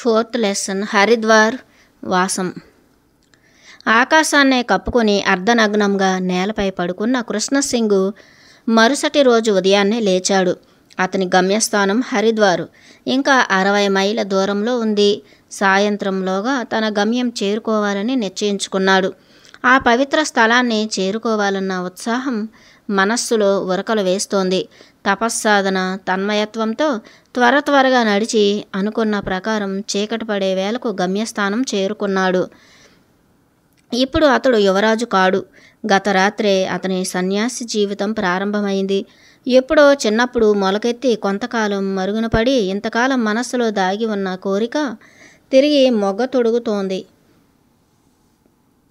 fourth lesson Haridwar వాసం ఆకాశాన్నే కప్పుకొని అర్ధనగ్నంగా నేలపై పడుకున్న కృష్ణసింగు మరుసటి రోజు ఉదయాన్నే లేచాడు అతని గమ్యస్థానం హరిద్వారు ఇంకా అరవై మైళ్ళ దూరంలో ఉంది సాయంత్రంలోగా తన గమ్యం చేరుకోవాలని నిశ్చయించుకున్నాడు ఆ పవిత్ర స్థలాన్ని చేరుకోవాలన్న ఉత్సాహం మనస్సులో ఉరకలు వేస్తోంది తపస్సాధన తన్మయత్వంతో త్వర త్వరగా నడిచి అనుకున్న ప్రకారం చీకటి పడే వేళకు గమ్యస్థానం చేరుకున్నాడు ఇప్పుడు అతడు యువరాజు కాడు గత రాత్రే అతని సన్యాసి జీవితం ప్రారంభమైంది ఎప్పుడో చిన్నప్పుడు మొలకెత్తి కొంతకాలం మరుగున పడి ఇంతకాలం మనస్సులో దాగి ఉన్న కోరిక తిరిగి మొగ్గ తొడుగుతోంది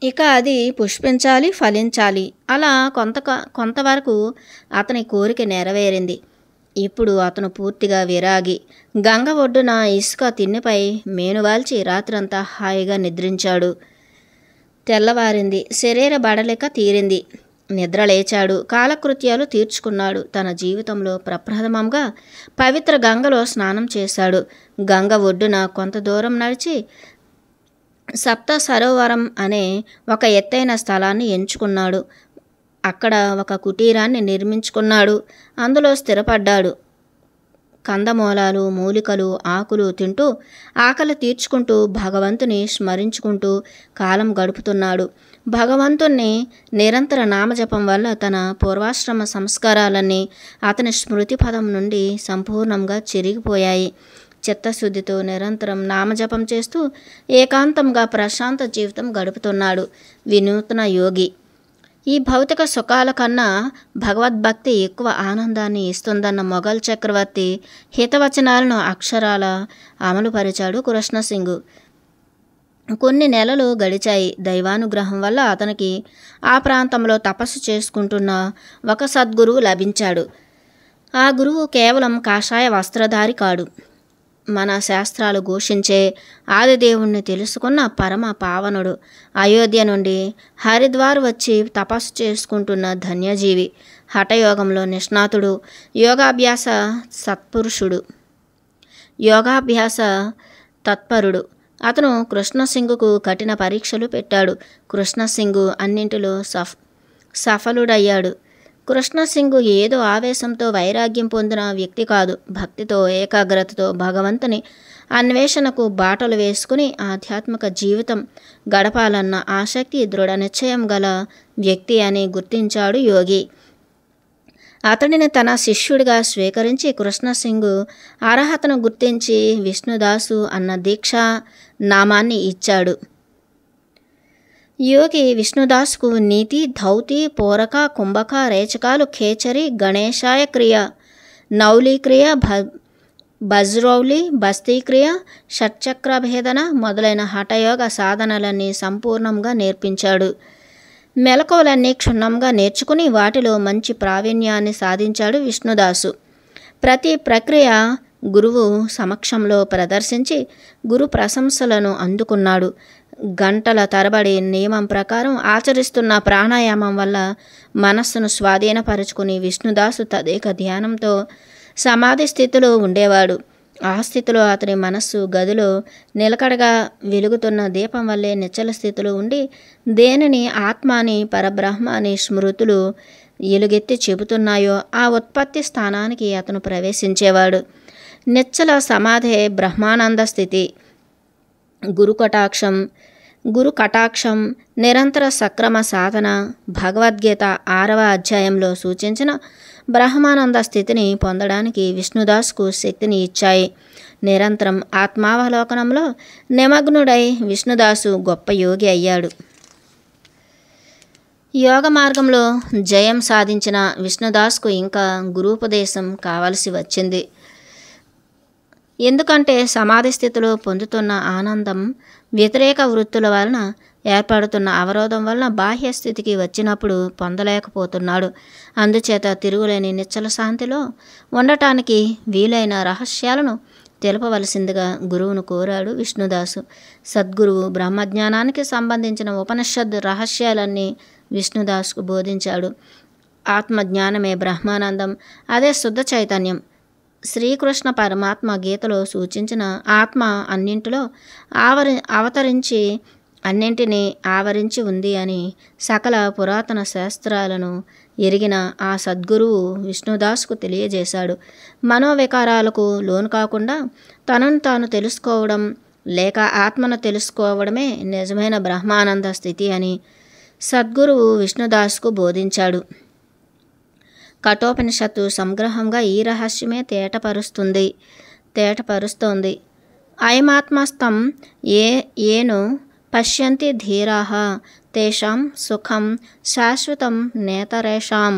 ఇక అది పుష్పించాలి ఫలించాలి అలా కొంత కొంతవరకు అతని కోరిక నెరవేరింది ఇప్పుడు అతను పూర్తిగా విరాగి గంగ ఒడ్డున ఇసుక తిన్నెపై మేనువాల్చి రాత్రంతా హాయిగా నిద్రించాడు తెల్లవారింది శరీర బడలేక తీరింది నిద్ర లేచాడు కాలకృత్యాలు తీర్చుకున్నాడు తన జీవితంలో ప్రప్రథమంగా పవిత్ర గంగలో స్నానం చేశాడు గంగ ఒడ్డున కొంత దూరం నడిచి సప్త సరోవరం అనే ఒక ఎత్తైన స్థలాన్ని ఎంచుకున్నాడు అక్కడ ఒక కుటీరాన్ని నిర్మించుకున్నాడు అందులో స్థిరపడ్డాడు కందమూలాలు మూలికలు ఆకులు తింటూ ఆకలి తీర్చుకుంటూ భగవంతుని స్మరించుకుంటూ కాలం గడుపుతున్నాడు భగవంతుణ్ణి నిరంతర నామజపం వల్ల తన పూర్వాశ్రమ సంస్కారాలన్నీ అతని స్మృతి పదం నుండి సంపూర్ణంగా చెరిగిపోయాయి చిత్తశుద్ధితో నిరంతరం నామజపం చేస్తూ ఏకాంతంగా ప్రశాంత జీవితం గడుపుతున్నాడు వినూత్న యోగి ఈ భౌతిక సుఖాల కన్నా భగవద్భక్తి ఎక్కువ ఆనందాన్ని ఇస్తుందన్న మొఘల్ చక్రవర్తి హితవచనాలను అక్షరాల అమలుపరిచాడు కృష్ణసింగు కొన్ని నెలలు గడిచాయి దైవానుగ్రహం వల్ల అతనికి ఆ ప్రాంతంలో తపస్సు చేసుకుంటున్న ఒక సద్గురువు లభించాడు ఆ గురువు కేవలం కాషాయ వస్త్రధారి కాడు మన శాస్త్రాలు ఘోషించే ఆదిదేవుణ్ణి తెలుసుకున్న పరమ పావనుడు అయోధ్య నుండి హరిద్వార్ వచ్చి తపస్సు చేసుకుంటున్న ధన్యజీవి హఠయోగంలో నిష్ణాతుడు యోగాభ్యాస సత్పురుషుడు యోగాభ్యాస తత్పరుడు అతను కృష్ణసింగుకు కఠిన పరీక్షలు పెట్టాడు కృష్ణసింగు అన్నింటిలో సఫ్ సఫలుడయ్యాడు కృష్ణసింగ్ ఏదో ఆవేశంతో వైరాగ్యం పొందిన వ్యక్తి కాదు భక్తితో ఏకాగ్రతతో భగవంతుని అన్వేషణకు బాటలు వేసుకుని ఆధ్యాత్మిక జీవితం గడపాలన్న ఆసక్తి దృఢ నిశ్చయం గల వ్యక్తి అని గుర్తించాడు యోగి అతడిని తన శిష్యుడిగా స్వీకరించి కృష్ణసింగ్ అర్హతను గుర్తించి విష్ణుదాసు అన్న దీక్ష నామాన్ని ఇచ్చాడు యోగి విష్ణుదాస్కు నీతి ధౌతి పూరక కుంభక రేచకాలు ఖేచరి గణేశాయ క్రియ నౌలి క్రియ భ బజ్రౌలి బస్తీ క్రియ షట్చక్ర భేదన మొదలైన హఠయోగ సాధనలన్నీ సంపూర్ణంగా నేర్పించాడు మెలకువలన్నీ క్షుణ్ణంగా నేర్చుకుని వాటిలో మంచి ప్రావీణ్యాన్ని సాధించాడు విష్ణుదాసు ప్రతి ప్రక్రియ గురువు సమక్షంలో ప్రదర్శించి గురు ప్రశంసలను అందుకున్నాడు గంటల తరబడి నియమం ప్రకారం ఆచరిస్తున్న ప్రాణాయామం వల్ల మనస్సును స్వాధీనపరుచుకుని విష్ణుదాసు తదేక ధ్యానంతో సమాధి స్థితిలో ఉండేవాడు ఆ స్థితిలో అతని మనస్సు గదిలో నిలకడగా వెలుగుతున్న దీపం వల్లే నిచ్చల స్థితిలో ఉండి దేనిని ఆత్మాని పరబ్రహ్మ అని స్మృతులు ఎలుగెత్తి చెబుతున్నాయో ఆ ఉత్పత్తి స్థానానికి అతను ప్రవేశించేవాడు నిచ్చల సమాధే బ్రహ్మానంద స్థితి గురుకటాక్షం గురు కటాక్షం నిరంతర సక్రమ సాధన భగవద్గీత ఆరవ అధ్యాయంలో సూచించిన బ్రహ్మానంద స్థితిని పొందడానికి విష్ణుదాస్కు శక్తిని ఇచ్చాయి నిరంతరం ఆత్మావలోకనంలో నిమగ్నుడై విష్ణుదాసు గొప్ప యోగి అయ్యాడు యోగ మార్గంలో జయం సాధించిన విష్ణుదాస్కు ఇంకా గురూపదేశం కావలసి వచ్చింది ఎందుకంటే సమాధి స్థితిలో పొందుతున్న ఆనందం వ్యతిరేక వృత్తుల వలన ఏర్పడుతున్న అవరోధం వలన బాహ్య స్థితికి వచ్చినప్పుడు పొందలేకపోతున్నాడు అందుచేత తిరుగులేని నిచ్చల శాంతిలో ఉండటానికి వీలైన రహస్యాలను తెలపవలసిందిగా గురువును కోరాడు విష్ణుదాసు సద్గురువు బ్రహ్మజ్ఞానానికి సంబంధించిన ఉపనిషద్ రహస్యాలన్నీ విష్ణుదాసుకు బోధించాడు ఆత్మజ్ఞానమే బ్రహ్మానందం అదే శుద్ధ చైతన్యం శ్రీకృష్ణ పరమాత్మ గీతలో సూచించిన ఆత్మ అన్నింటిలో ఆవరి అవతరించి అన్నింటినీ ఆవరించి ఉంది అని సకల పురాతన శాస్త్రాలను ఎరిగిన ఆ సద్గురువు విష్ణుదాస్కు తెలియజేశాడు మనోవికారాలకు లోను కాకుండా తనను తాను తెలుసుకోవడం లేక ఆత్మను తెలుసుకోవడమే నిజమైన బ్రహ్మానంద స్థితి అని సద్గురువు విష్ణుదాస్కు బోధించాడు కఠోపనిషత్తు సంగ్రహంగా ఈ రహస్యమే తేటపరుస్తుంది తేటపరుస్తోంది అయమాత్మస్థం ఏ ఏను పశ్యంతి ధీరాహ తేషాం సుఖం శాశ్వతం నేతరేషాం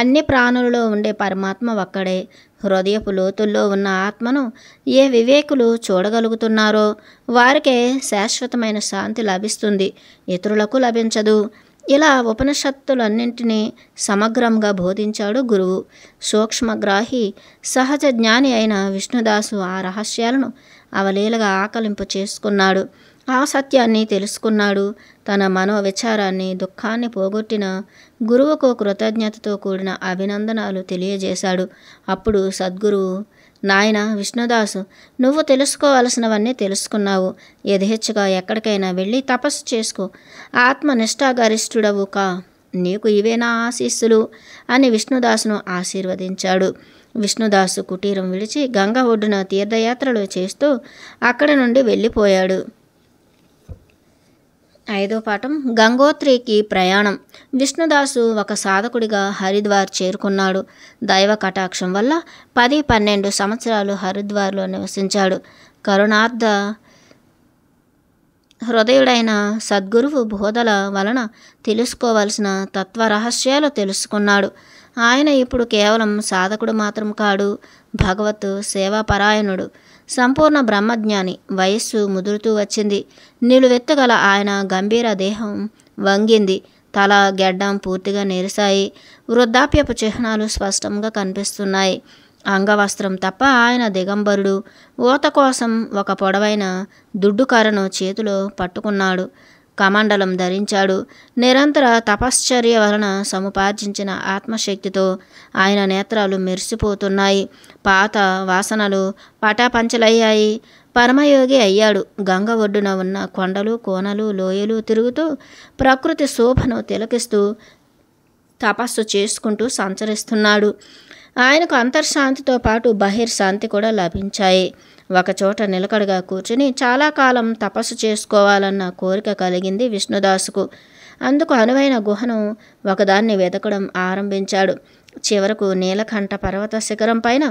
అన్ని ప్రాణులలో ఉండే పరమాత్మ ఒక్కడే హృదయపు లోతుల్లో ఉన్న ఆత్మను ఏ వివేకులు చూడగలుగుతున్నారో వారికే శాశ్వతమైన శాంతి లభిస్తుంది ఇతరులకు లభించదు ఇలా ఉపనిషత్తులన్నింటినీ సమగ్రంగా బోధించాడు గురువు సూక్ష్మగ్రాహి సహజ జ్ఞాని అయిన విష్ణుదాసు ఆ రహస్యాలను అవలీలగా ఆకలింపు చేసుకున్నాడు ఆ సత్యాన్ని తెలుసుకున్నాడు తన మనో విచారాన్ని దుఃఖాన్ని పోగొట్టిన గురువుకు కృతజ్ఞతతో కూడిన అభినందనాలు తెలియజేశాడు అప్పుడు సద్గురువు నాయన విష్ణుదాసు నువ్వు తెలుసుకోవలసినవన్నీ తెలుసుకున్నావు యథేచ్ఛగా ఎక్కడికైనా వెళ్ళి తపస్సు చేసుకో ఆత్మనిష్టాగరిష్ఠుడవు కా నీకు ఇవేనా ఆశీస్సులు అని విష్ణుదాసును ఆశీర్వదించాడు విష్ణుదాసు కుటీరం విడిచి గంగ ఒడ్డున తీర్థయాత్రలు చేస్తూ అక్కడి నుండి వెళ్ళిపోయాడు ఐదో పాఠం గంగోత్రికి ప్రయాణం విష్ణుదాసు ఒక సాధకుడిగా హరిద్వార్ చేరుకున్నాడు దైవ కటాక్షం వల్ల పది పన్నెండు సంవత్సరాలు హరిద్వార్లో నివసించాడు కరుణార్థ హృదయుడైన సద్గురువు బోధల వలన తెలుసుకోవలసిన తత్వరహస్యాలు తెలుసుకున్నాడు ఆయన ఇప్పుడు కేవలం సాధకుడు మాత్రం కాడు భగవత్ సేవాపరాయణుడు సంపూర్ణ బ్రహ్మజ్ఞాని వయస్సు ముదురుతూ వచ్చింది నిలువెత్తగల ఆయన గంభీర దేహం వంగింది తల గెడ్డం పూర్తిగా నిరిశాయి వృద్ధాప్యపు చిహ్నాలు స్పష్టంగా కనిపిస్తున్నాయి అంగవస్త్రం తప్ప ఆయన దిగంబరుడు ఊత కోసం ఒక పొడవైన దుడ్డుకారను కర్రను చేతిలో పట్టుకున్నాడు కమండలం ధరించాడు నిరంతర తపశ్చర్య వలన సముపార్జించిన ఆత్మశక్తితో ఆయన నేత్రాలు మెరిసిపోతున్నాయి పాత వాసనలు పటాపంచలయ్యాయి పరమయోగి అయ్యాడు గంగ ఒడ్డున ఉన్న కొండలు కోనలు లోయలు తిరుగుతూ ప్రకృతి శోభను తిలకిస్తూ తపస్సు చేసుకుంటూ సంచరిస్తున్నాడు ఆయనకు అంతర్శాంతితో పాటు బహిర్శాంతి కూడా లభించాయి ఒకచోట నిలకడగా కూర్చుని చాలా కాలం తపస్సు చేసుకోవాలన్న కోరిక కలిగింది విష్ణుదాసుకు అందుకు అనువైన గుహను ఒకదాన్ని వెతకడం ఆరంభించాడు చివరకు నీలకంఠ పర్వత శిఖరం పైన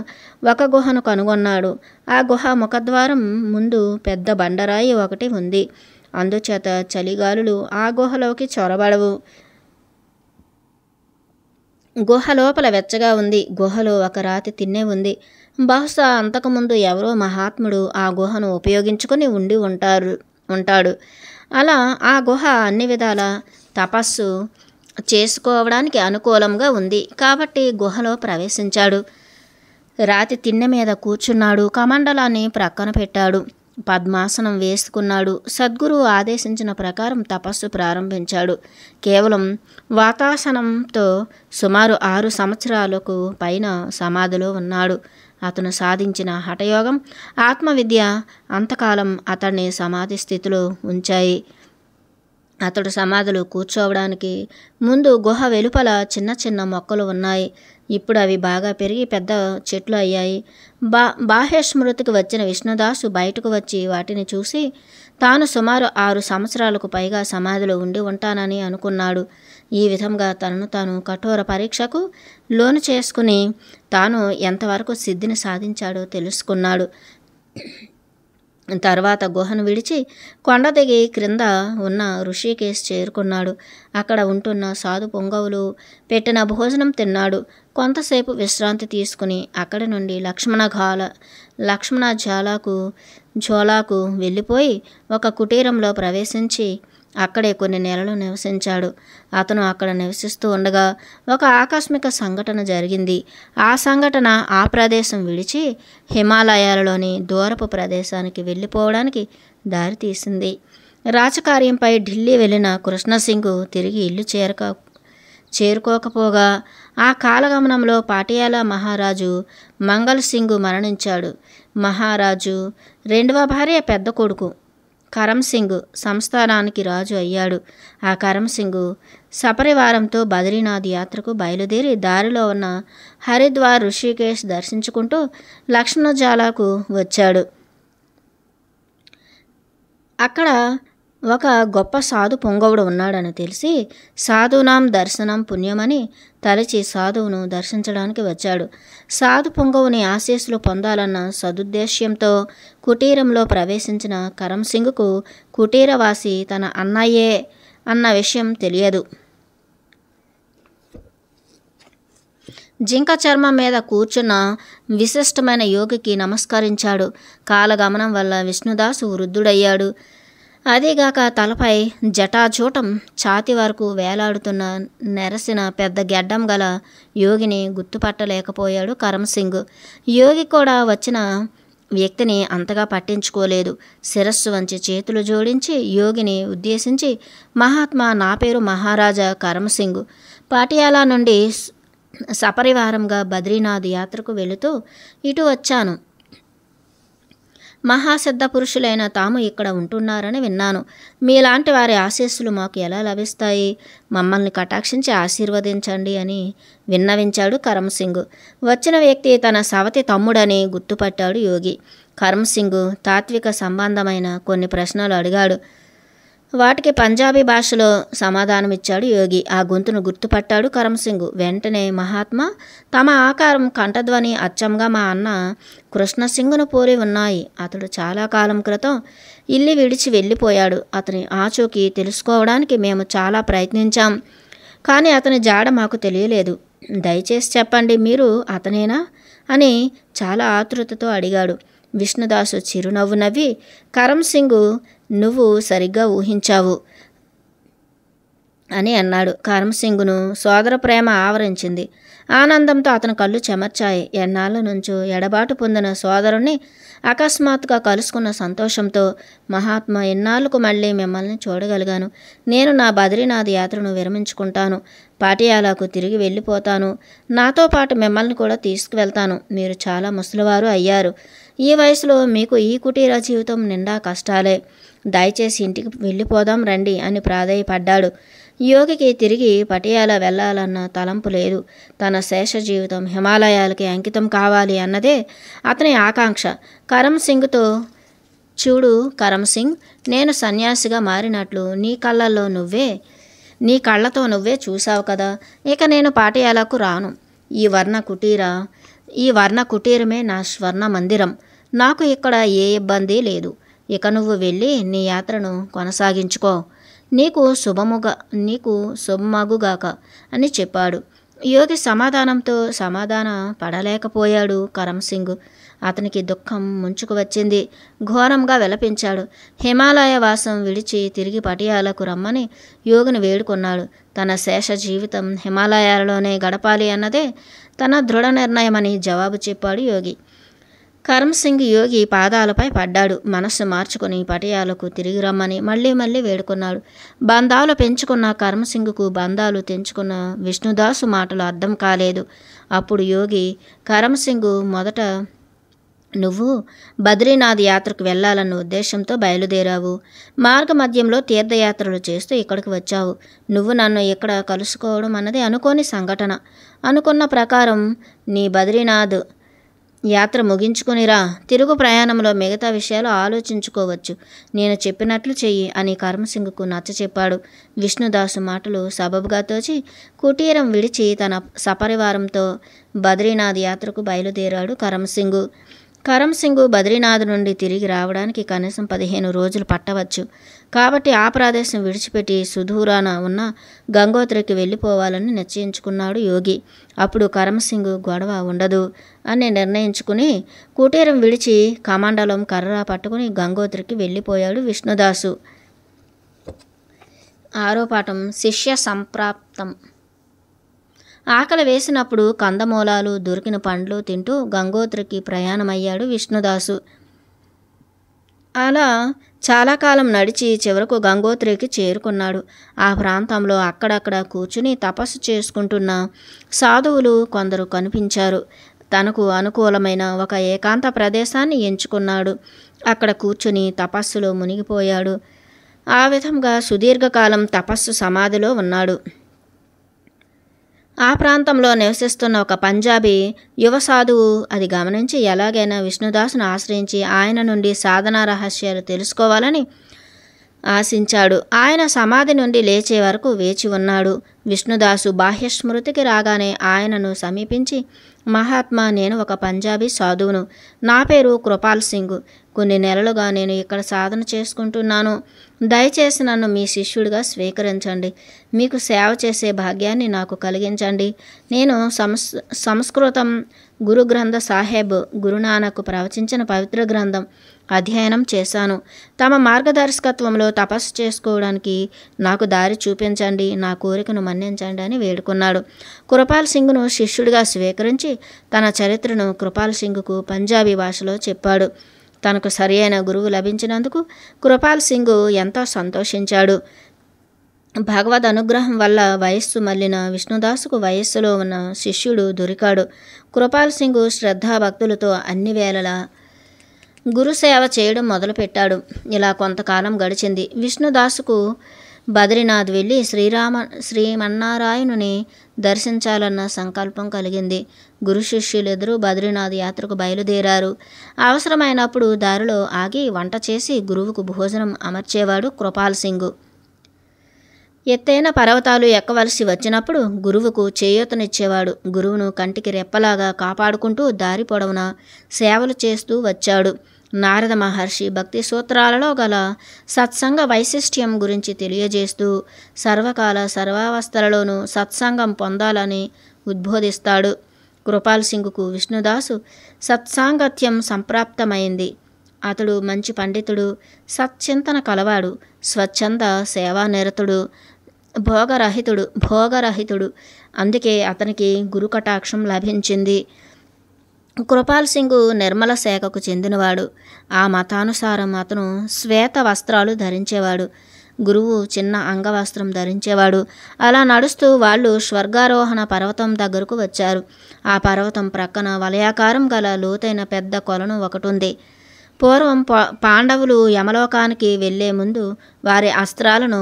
ఒక గుహను కనుగొన్నాడు ఆ గుహ ముఖద్వారం ముందు పెద్ద బండరాయి ఒకటి ఉంది అందుచేత చలిగాలులు ఆ గుహలోకి చొరబడవు గుహ లోపల వెచ్చగా ఉంది గుహలో ఒక రాతి తిన్నే ఉంది బహుశా అంతకుముందు ఎవరో మహాత్ముడు ఆ గుహను ఉపయోగించుకొని ఉండి ఉంటారు ఉంటాడు అలా ఆ గుహ అన్ని విధాల తపస్సు చేసుకోవడానికి అనుకూలంగా ఉంది కాబట్టి గుహలో ప్రవేశించాడు రాతి తిన్నె మీద కూర్చున్నాడు కమండలాన్ని ప్రక్కన పెట్టాడు పద్మాసనం వేసుకున్నాడు సద్గురు ఆదేశించిన ప్రకారం తపస్సు ప్రారంభించాడు కేవలం వాతాసనంతో సుమారు ఆరు సంవత్సరాలకు పైన సమాధిలో ఉన్నాడు అతను సాధించిన హఠయోగం ఆత్మవిద్య అంతకాలం అతన్ని సమాధి స్థితిలో ఉంచాయి అతడు సమాధిలో కూర్చోవడానికి ముందు గుహ వెలుపల చిన్న చిన్న మొక్కలు ఉన్నాయి ఇప్పుడు అవి బాగా పెరిగి పెద్ద చెట్లు అయ్యాయి బా బాహ్య స్మృతికి వచ్చిన విష్ణుదాసు బయటకు వచ్చి వాటిని చూసి తాను సుమారు ఆరు సంవత్సరాలకు పైగా సమాధిలో ఉండి ఉంటానని అనుకున్నాడు ఈ విధంగా తనను తాను కఠోర పరీక్షకు లోను చేసుకుని తాను ఎంతవరకు సిద్ధిని సాధించాడో తెలుసుకున్నాడు తర్వాత గుహను విడిచి కొండ దిగి క్రింద ఉన్న ఋషికేశ్ చేరుకున్నాడు అక్కడ ఉంటున్న సాధు పొంగవులు పెట్టిన భోజనం తిన్నాడు కొంతసేపు విశ్రాంతి తీసుకుని అక్కడి నుండి లక్ష్మణ ఘాల లక్ష్మణ జాలాకు జోలాకు వెళ్ళిపోయి ఒక కుటీరంలో ప్రవేశించి అక్కడే కొన్ని నెలలు నివసించాడు అతను అక్కడ నివసిస్తూ ఉండగా ఒక ఆకస్మిక సంఘటన జరిగింది ఆ సంఘటన ఆ ప్రదేశం విడిచి హిమాలయాలలోని దూరపు ప్రదేశానికి వెళ్ళిపోవడానికి దారితీసింది రాజకార్యంపై ఢిల్లీ వెళ్ళిన కృష్ణసింగ్ తిరిగి ఇల్లు చేరక చేరుకోకపోగా ఆ కాలగమనంలో పాటియాల మహారాజు మంగళ్ సింగ్ మరణించాడు మహారాజు రెండవ భార్య పెద్ద కొడుకు కరంసింగ్ సంస్థానానికి రాజు అయ్యాడు ఆ కరంసింగ్ సపరివారంతో బద్రీనాథ్ యాత్రకు బయలుదేరి దారిలో ఉన్న హరిద్వార్ ఋషికేశ్ దర్శించుకుంటూ లక్ష్మణజాలకు వచ్చాడు అక్కడ ఒక గొప్ప సాధు పొంగవుడు ఉన్నాడని తెలిసి సాధునాం దర్శనం పుణ్యమని తలచి సాధువును దర్శించడానికి వచ్చాడు సాధు పొంగవుని ఆశీస్సులు పొందాలన్న సదుద్దేశ్యంతో కుటీరంలో ప్రవేశించిన కరంసింగ్కు కుటీరవాసి తన అన్నయ్యే అన్న విషయం తెలియదు జింక చర్మం మీద కూర్చున్న విశిష్టమైన యోగికి నమస్కరించాడు కాలగమనం వల్ల విష్ణుదాసు వృద్ధుడయ్యాడు అదేగాక తలపై జటాచూటం ఛాతి వరకు వేలాడుతున్న నెరసిన పెద్ద గెడ్డం గల యోగిని గుర్తుపట్టలేకపోయాడు కరమ్సింగ్ యోగి కూడా వచ్చిన వ్యక్తిని అంతగా పట్టించుకోలేదు శిరస్సు వంచి చేతులు జోడించి యోగిని ఉద్దేశించి మహాత్మా నా పేరు మహారాజా కరమ్సింగ్ పాటియాలా నుండి సపరివారంగా బద్రీనాథ్ యాత్రకు వెళుతూ ఇటు వచ్చాను మహాసిద్ధ పురుషులైన తాము ఇక్కడ ఉంటున్నారని విన్నాను మీలాంటి వారి ఆశీస్సులు మాకు ఎలా లభిస్తాయి మమ్మల్ని కటాక్షించి ఆశీర్వదించండి అని విన్నవించాడు కరమ్సింగ్ వచ్చిన వ్యక్తి తన సవతి తమ్ముడని గుర్తుపట్టాడు యోగి కరమ్సింగ్ తాత్విక సంబంధమైన కొన్ని ప్రశ్నలు అడిగాడు వాటికి పంజాబీ భాషలో సమాధానమిచ్చాడు యోగి ఆ గొంతును గుర్తుపట్టాడు కరమ్సింగ్ వెంటనే మహాత్మా తమ ఆకారం కంఠధ్వని అచ్చంగా మా అన్న కృష్ణసింగును పోలి ఉన్నాయి అతడు చాలా కాలం క్రితం ఇల్లు విడిచి వెళ్ళిపోయాడు అతని ఆచూకీ తెలుసుకోవడానికి మేము చాలా ప్రయత్నించాం కానీ అతని జాడ మాకు తెలియలేదు దయచేసి చెప్పండి మీరు అతనేనా అని చాలా ఆతృతతో అడిగాడు విష్ణుదాసు చిరునవ్వు నవ్వి కరమ్ సింగు నువ్వు సరిగ్గా ఊహించావు అని అన్నాడు కర్మసింగును సోదర ప్రేమ ఆవరించింది ఆనందంతో అతని కళ్ళు చెమర్చాయి ఎన్నాళ్ళ నుంచి ఎడబాటు పొందిన సోదరుణ్ణి అకస్మాత్తుగా కలుసుకున్న సంతోషంతో మహాత్మ ఎన్నాళ్ళకు మళ్ళీ మిమ్మల్ని చూడగలిగాను నేను నా బద్రీనాథ్ యాత్రను విరమించుకుంటాను పాటియాలాకు తిరిగి వెళ్ళిపోతాను నాతో పాటు మిమ్మల్ని కూడా తీసుకువెళ్తాను మీరు చాలా ముసలివారు అయ్యారు ఈ వయసులో మీకు ఈ కుటీర జీవితం నిండా కష్టాలే దయచేసి ఇంటికి వెళ్ళిపోదాం రండి అని ప్రాధేయపడ్డాడు యోగికి తిరిగి పటియాల వెళ్ళాలన్న తలంపు లేదు తన శేష జీవితం హిమాలయాలకి అంకితం కావాలి అన్నదే అతని ఆకాంక్ష కరమ్ సింగ్తో చూడు కరమ్ సింగ్ నేను సన్యాసిగా మారినట్లు నీ కళ్ళల్లో నువ్వే నీ కళ్ళతో నువ్వే చూసావు కదా ఇక నేను పాటియాలకు రాను ఈ వర్ణ కుటీర ఈ వర్ణ కుటీరమే నా స్వర్ణ మందిరం నాకు ఇక్కడ ఏ ఇబ్బంది లేదు ఇక నువ్వు వెళ్ళి నీ యాత్రను కొనసాగించుకో నీకు శుభముగా నీకు శుభమగుగాక అని చెప్పాడు యోగి సమాధానంతో సమాధాన పడలేకపోయాడు సింగ్ అతనికి దుఃఖం ముంచుకు వచ్చింది ఘోరంగా విలపించాడు హిమాలయ వాసం విడిచి తిరిగి పటియాలకు రమ్మని యోగిని వేడుకున్నాడు తన శేష జీవితం హిమాలయాలలోనే గడపాలి అన్నదే తన దృఢ నిర్ణయమని జవాబు చెప్పాడు యోగి కర్మ్సింగ్ యోగి పాదాలపై పడ్డాడు మనస్సు మార్చుకుని పటియాలకు తిరిగి రమ్మని మళ్ళీ మళ్ళీ వేడుకున్నాడు బంధాలు పెంచుకున్న కర్మసింగ్కు బంధాలు తెంచుకున్న విష్ణుదాసు మాటలు అర్థం కాలేదు అప్పుడు యోగి కర్మసింగ్ మొదట నువ్వు బద్రీనాథ్ యాత్రకు వెళ్ళాలన్న ఉద్దేశంతో బయలుదేరావు మార్గ మధ్యంలో తీర్థయాత్రలు చేస్తూ ఇక్కడికి వచ్చావు నువ్వు నన్ను ఇక్కడ కలుసుకోవడం అన్నది అనుకోని సంఘటన అనుకున్న ప్రకారం నీ బద్రీనాథ్ యాత్ర ముగించుకునిరా తిరుగు ప్రయాణంలో మిగతా విషయాలు ఆలోచించుకోవచ్చు నేను చెప్పినట్లు చెయ్యి అని కర్మసింగ్కు నచ్చ చెప్పాడు విష్ణుదాసు మాటలు సబబుగా తోచి కుటీరం విడిచి తన సపరివారంతో బద్రీనాథ్ యాత్రకు బయలుదేరాడు కరమసింగు కరమ్ సింగు బద్రీనాథ్ నుండి తిరిగి రావడానికి కనీసం పదిహేను రోజులు పట్టవచ్చు కాబట్టి ఆ ప్రదేశం విడిచిపెట్టి సుదూరాన ఉన్న గంగోత్రికి వెళ్ళిపోవాలని నిశ్చయించుకున్నాడు యోగి అప్పుడు కరం గొడవ ఉండదు అని నిర్ణయించుకుని కుటీరం విడిచి కమండలం కర్ర పట్టుకుని గంగోత్రికి వెళ్ళిపోయాడు విష్ణుదాసు ఆరోపాఠం శిష్య సంప్రాప్తం ఆకలి వేసినప్పుడు కందమూలాలు దొరికిన పండ్లు తింటూ గంగోత్రికి ప్రయాణమయ్యాడు విష్ణుదాసు అలా చాలా కాలం నడిచి చివరకు గంగోత్రికి చేరుకున్నాడు ఆ ప్రాంతంలో అక్కడక్కడ కూర్చుని తపస్సు చేసుకుంటున్న సాధువులు కొందరు కనిపించారు తనకు అనుకూలమైన ఒక ఏకాంత ప్రదేశాన్ని ఎంచుకున్నాడు అక్కడ కూర్చుని తపస్సులో మునిగిపోయాడు ఆ విధంగా సుదీర్ఘకాలం తపస్సు సమాధిలో ఉన్నాడు ఆ ప్రాంతంలో నివసిస్తున్న ఒక పంజాబీ యువ సాధువు అది గమనించి ఎలాగైనా విష్ణుదాసును ఆశ్రయించి ఆయన నుండి సాధన రహస్యాలు తెలుసుకోవాలని ఆశించాడు ఆయన సమాధి నుండి లేచే వరకు వేచి ఉన్నాడు విష్ణుదాసు బాహ్య స్మృతికి రాగానే ఆయనను సమీపించి మహాత్మా నేను ఒక పంజాబీ సాధువును నా పేరు కృపాల్ సింగ్ కొన్ని నెలలుగా నేను ఇక్కడ సాధన చేసుకుంటున్నాను దయచేసి నన్ను మీ శిష్యుడిగా స్వీకరించండి మీకు సేవ చేసే భాగ్యాన్ని నాకు కలిగించండి నేను సంస్ సంస్కృతం గురు గ్రంథ సాహెబ్ గురునానక్ ప్రవచించిన పవిత్ర గ్రంథం అధ్యయనం చేశాను తమ మార్గదర్శకత్వంలో తపస్సు చేసుకోవడానికి నాకు దారి చూపించండి నా కోరికను మన్నించండి అని వేడుకున్నాడు కృపాల్ సింగ్ను శిష్యుడిగా స్వీకరించి తన చరిత్రను కృపాల్ సింగ్కు పంజాబీ భాషలో చెప్పాడు తనకు సరియైన గురువు లభించినందుకు కృపాల్ సింగ్ ఎంతో సంతోషించాడు భగవద్ అనుగ్రహం వల్ల వయస్సు మళ్ళిన విష్ణుదాసుకు వయస్సులో ఉన్న శిష్యుడు దొరికాడు కృపాల్ సింగ్ శ్రద్ధాభక్తులతో అన్ని వేళలా గురుసేవ చేయడం మొదలుపెట్టాడు ఇలా కొంతకాలం గడిచింది విష్ణుదాసుకు బద్రీనాథ్ వెళ్ళి శ్రీరామ శ్రీమన్నారాయణుని దర్శించాలన్న సంకల్పం కలిగింది గురు శిష్యులిద్దరూ బద్రీనాథ్ యాత్రకు బయలుదేరారు అవసరమైనప్పుడు దారిలో ఆగి వంట చేసి గురువుకు భోజనం అమర్చేవాడు కృపాల్ సింగ్ ఎత్తైన పర్వతాలు ఎక్కవలసి వచ్చినప్పుడు గురువుకు చేయూతనిచ్చేవాడు గురువును కంటికి రెప్పలాగా కాపాడుకుంటూ దారి పొడవున సేవలు చేస్తూ వచ్చాడు నారద మహర్షి భక్తి సూత్రాలలో గల సత్సంగ వైశిష్ట్యం గురించి తెలియజేస్తూ సర్వకాల సర్వావస్థలలోనూ సత్సంగం పొందాలని ఉద్బోధిస్తాడు కృపాల్ సింగ్కు విష్ణుదాసు సత్సాంగత్యం సంప్రాప్తమైంది అతడు మంచి పండితుడు సత్చింతన కలవాడు స్వచ్ఛంద సేవానిరతుడు భోగరహితుడు భోగరహితుడు అందుకే అతనికి గురుకటాక్షం లభించింది కృపాల్ సింగ్ నిర్మల శాఖకు చెందినవాడు ఆ మతానుసారం అతను శ్వేత వస్త్రాలు ధరించేవాడు గురువు చిన్న అంగవస్త్రం ధరించేవాడు అలా నడుస్తూ వాళ్ళు స్వర్గారోహణ పర్వతం దగ్గరకు వచ్చారు ఆ పర్వతం ప్రక్కన వలయాకారం గల లోతైన పెద్ద కొలను ఒకటి ఉంది పూర్వం పాండవులు యమలోకానికి వెళ్లే ముందు వారి అస్త్రాలను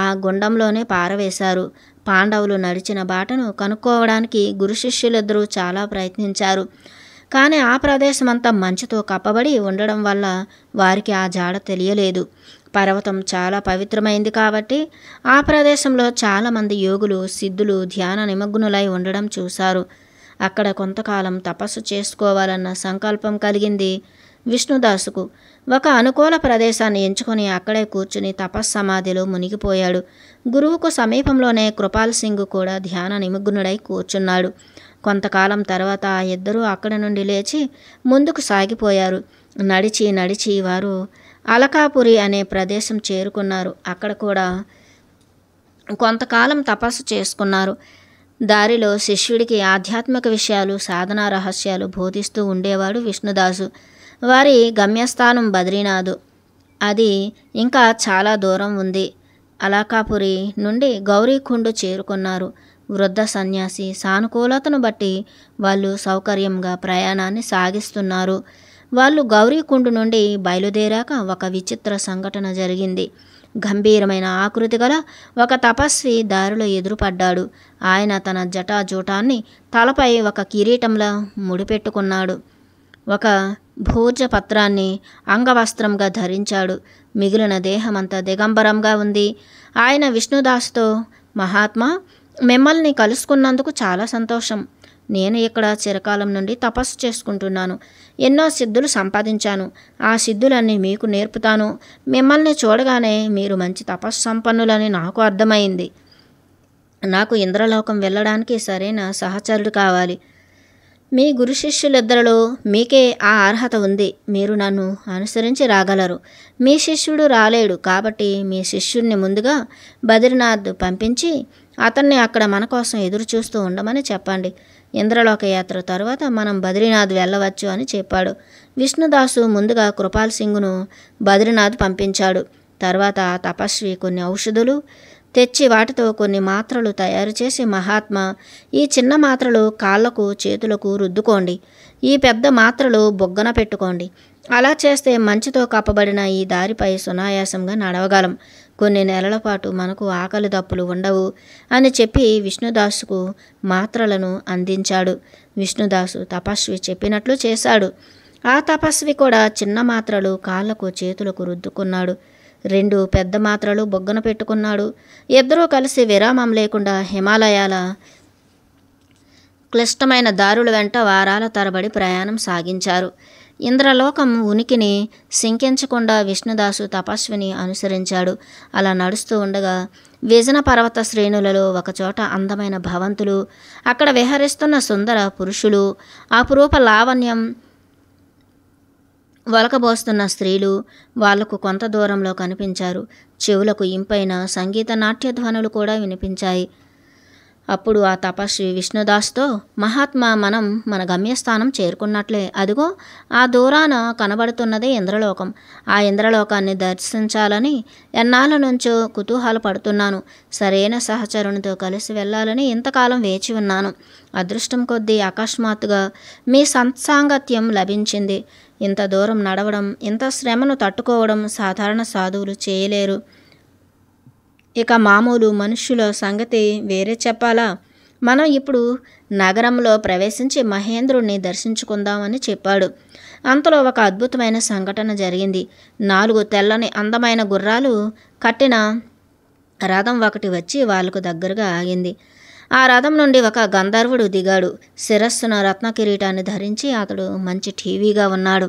ఆ గుండంలోనే పారవేశారు పాండవులు నడిచిన బాటను కనుక్కోవడానికి గురు శిష్యులిద్దరూ చాలా ప్రయత్నించారు కానీ ఆ ప్రదేశం అంతా మంచుతో కప్పబడి ఉండడం వల్ల వారికి ఆ జాడ తెలియలేదు పర్వతం చాలా పవిత్రమైంది కాబట్టి ఆ ప్రదేశంలో చాలామంది యోగులు సిద్ధులు ధ్యాన నిమగ్నులై ఉండడం చూశారు అక్కడ కొంతకాలం తపస్సు చేసుకోవాలన్న సంకల్పం కలిగింది విష్ణుదాసుకు ఒక అనుకూల ప్రదేశాన్ని ఎంచుకొని అక్కడే కూర్చుని తపస్సమాధిలో మునిగిపోయాడు గురువుకు సమీపంలోనే కృపాల్ సింగ్ కూడా ధ్యాన నిమగ్నుడై కూర్చున్నాడు కొంతకాలం తర్వాత ఆ ఇద్దరూ అక్కడ నుండి లేచి ముందుకు సాగిపోయారు నడిచి నడిచి వారు అలకాపురి అనే ప్రదేశం చేరుకున్నారు అక్కడ కూడా కొంతకాలం తపస్సు చేసుకున్నారు దారిలో శిష్యుడికి ఆధ్యాత్మిక విషయాలు సాధనా రహస్యాలు బోధిస్తూ ఉండేవాడు విష్ణుదాసు వారి గమ్యస్థానం బద్రీనాథ్ అది ఇంకా చాలా దూరం ఉంది అలాకాపురి నుండి గౌరీకుండు చేరుకున్నారు వృద్ధ సన్యాసి సానుకూలతను బట్టి వాళ్ళు సౌకర్యంగా ప్రయాణాన్ని సాగిస్తున్నారు వాళ్ళు గౌరీకుండు నుండి బయలుదేరాక ఒక విచిత్ర సంఘటన జరిగింది గంభీరమైన ఆకృతి గల ఒక తపస్వి దారిలో ఎదురుపడ్డాడు ఆయన తన జటాజూటాన్ని తలపై ఒక కిరీటంలా ముడిపెట్టుకున్నాడు ఒక భోజపత్రాన్ని అంగవస్త్రంగా ధరించాడు మిగిలిన దేహమంతా దిగంబరంగా ఉంది ఆయన విష్ణుదాస్తో మహాత్మా మిమ్మల్ని కలుసుకున్నందుకు చాలా సంతోషం నేను ఇక్కడ చిరకాలం నుండి తపస్సు చేసుకుంటున్నాను ఎన్నో సిద్ధులు సంపాదించాను ఆ సిద్ధులన్నీ మీకు నేర్పుతాను మిమ్మల్ని చూడగానే మీరు మంచి తపస్సు సంపన్నులని నాకు అర్థమైంది నాకు ఇంద్రలోకం వెళ్ళడానికి సరైన సహచరుడు కావాలి మీ గురు శిష్యులిద్దరిలో మీకే ఆ అర్హత ఉంది మీరు నన్ను అనుసరించి రాగలరు మీ శిష్యుడు రాలేడు కాబట్టి మీ శిష్యుడిని ముందుగా బద్రీనాథ్ పంపించి అతన్ని అక్కడ మన కోసం ఎదురు చూస్తూ ఉండమని చెప్పండి ఇంద్రలోక యాత్ర తర్వాత మనం బద్రీనాథ్ వెళ్ళవచ్చు అని చెప్పాడు విష్ణుదాసు ముందుగా కృపాల్ సింగ్ను బద్రీనాథ్ పంపించాడు తర్వాత తపస్వి కొన్ని ఔషధులు తెచ్చి వాటితో కొన్ని మాత్రలు తయారు చేసి మహాత్మా ఈ చిన్న మాత్రలు కాళ్లకు చేతులకు రుద్దుకోండి ఈ పెద్ద మాత్రలు బొగ్గన పెట్టుకోండి అలా చేస్తే మంచితో కప్పబడిన ఈ దారిపై సునాయాసంగా నడవగలం కొన్ని నెలల పాటు మనకు ఆకలి దప్పులు ఉండవు అని చెప్పి విష్ణుదాసుకు మాత్రలను అందించాడు విష్ణుదాసు తపస్వి చెప్పినట్లు చేశాడు ఆ తపస్వి కూడా చిన్న మాత్రలు కాళ్లకు చేతులకు రుద్దుకున్నాడు రెండు పెద్ద మాత్రలు బొగ్గన పెట్టుకున్నాడు ఇద్దరూ కలిసి విరామం లేకుండా హిమాలయాల క్లిష్టమైన దారుల వెంట వారాల తరబడి ప్రయాణం సాగించారు ఇంద్రలోకం ఉనికిని శంకించకుండా విష్ణుదాసు తపస్విని అనుసరించాడు అలా నడుస్తూ ఉండగా విజన పర్వత శ్రేణులలో ఒకచోట అందమైన భవంతులు అక్కడ విహరిస్తున్న సుందర పురుషులు అపురూప లావణ్యం వలకబోస్తున్న స్త్రీలు వాళ్లకు కొంత దూరంలో కనిపించారు చెవులకు ఇంపైన సంగీత నాట్యధ్వనులు కూడా వినిపించాయి అప్పుడు ఆ తపస్వి విష్ణుదాస్తో మహాత్మా మనం మన గమ్యస్థానం చేరుకున్నట్లే అదిగో ఆ దూరాన కనబడుతున్నదే ఇంద్రలోకం ఆ ఇంద్రలోకాన్ని దర్శించాలని ఎన్నాళ్ళ నుంచో కుతూహల పడుతున్నాను సరైన సహచరునితో కలిసి వెళ్ళాలని ఇంతకాలం వేచి ఉన్నాను అదృష్టం కొద్దీ అకస్మాత్తుగా మీ సత్సాంగత్యం లభించింది ఇంత దూరం నడవడం ఇంత శ్రమను తట్టుకోవడం సాధారణ సాధువులు చేయలేరు ఇక మామూలు మనుషుల సంగతి వేరే చెప్పాలా మనం ఇప్పుడు నగరంలో ప్రవేశించి మహేంద్రుణ్ణి దర్శించుకుందామని చెప్పాడు అంతలో ఒక అద్భుతమైన సంఘటన జరిగింది నాలుగు తెల్లని అందమైన గుర్రాలు కట్టిన రథం ఒకటి వచ్చి వాళ్ళకు దగ్గరగా ఆగింది ఆ రథం నుండి ఒక గంధర్వుడు దిగాడు శిరస్సున రత్న కిరీటాన్ని ధరించి అతడు మంచి టీవీగా ఉన్నాడు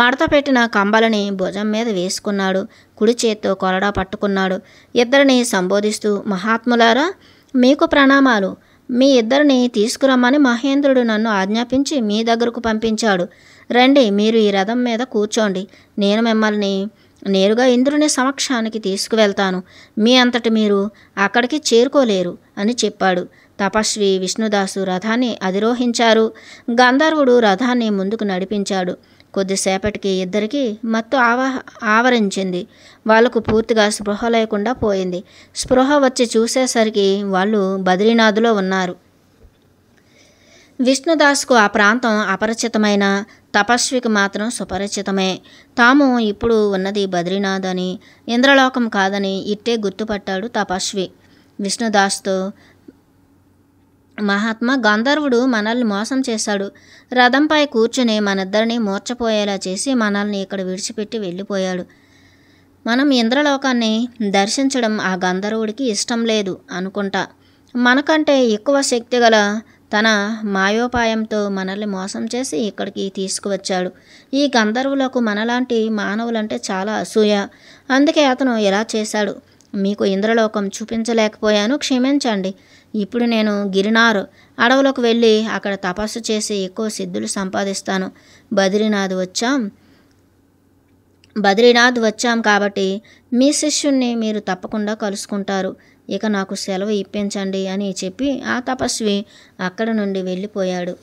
మడత పెట్టిన కంబలని భుజం మీద వేసుకున్నాడు కుడి చేత్తో కొరడా పట్టుకున్నాడు ఇద్దరిని సంబోధిస్తూ మహాత్ములారా మీకు ప్రణామాలు మీ ఇద్దరిని తీసుకురమ్మని మహేంద్రుడు నన్ను ఆజ్ఞాపించి మీ దగ్గరకు పంపించాడు రండి మీరు ఈ రథం మీద కూర్చోండి నేను మిమ్మల్ని నేరుగా ఇంద్రుని సమక్షానికి తీసుకువెళ్తాను మీ అంతటి మీరు అక్కడికి చేరుకోలేరు అని చెప్పాడు తపస్వి విష్ణుదాసు రథాన్ని అధిరోహించారు గంధర్వుడు రథాన్ని ముందుకు నడిపించాడు కొద్దిసేపటికి ఇద్దరికి మత్తు ఆవా ఆవరించింది వాళ్లకు పూర్తిగా స్పృహ లేకుండా పోయింది స్పృహ వచ్చి చూసేసరికి వాళ్ళు బద్రీనాథ్లో ఉన్నారు విష్ణుదాస్కు ఆ ప్రాంతం అపరిచితమైన తపస్వికి మాత్రం సుపరిచితమే తాము ఇప్పుడు ఉన్నది బద్రీనాథ్ అని ఇంద్రలోకం కాదని ఇట్టే గుర్తుపట్టాడు తపస్వి విష్ణుదాస్తో మహాత్మా గంధర్వుడు మనల్ని మోసం చేశాడు రథంపై కూర్చుని మనిద్దరిని మూర్చపోయేలా చేసి మనల్ని ఇక్కడ విడిచిపెట్టి వెళ్ళిపోయాడు మనం ఇంద్రలోకాన్ని దర్శించడం ఆ గంధర్వుడికి ఇష్టం లేదు అనుకుంటా మనకంటే ఎక్కువ శక్తి గల తన మాయోపాయంతో మనల్ని మోసం చేసి ఇక్కడికి తీసుకువచ్చాడు ఈ గంధర్వులకు మనలాంటి మానవులంటే చాలా అసూయ అందుకే అతను ఇలా చేశాడు మీకు ఇంద్రలోకం చూపించలేకపోయాను క్షమించండి ఇప్పుడు నేను గిరినార్ అడవులకు వెళ్ళి అక్కడ తపస్సు చేసి ఎక్కువ సిద్ధులు సంపాదిస్తాను బద్రీనాథ్ వచ్చాం బద్రీనాథ్ వచ్చాం కాబట్టి మీ శిష్యుణ్ణి మీరు తప్పకుండా కలుసుకుంటారు ఇక నాకు సెలవు ఇప్పించండి అని చెప్పి ఆ తపస్వి అక్కడ నుండి వెళ్ళిపోయాడు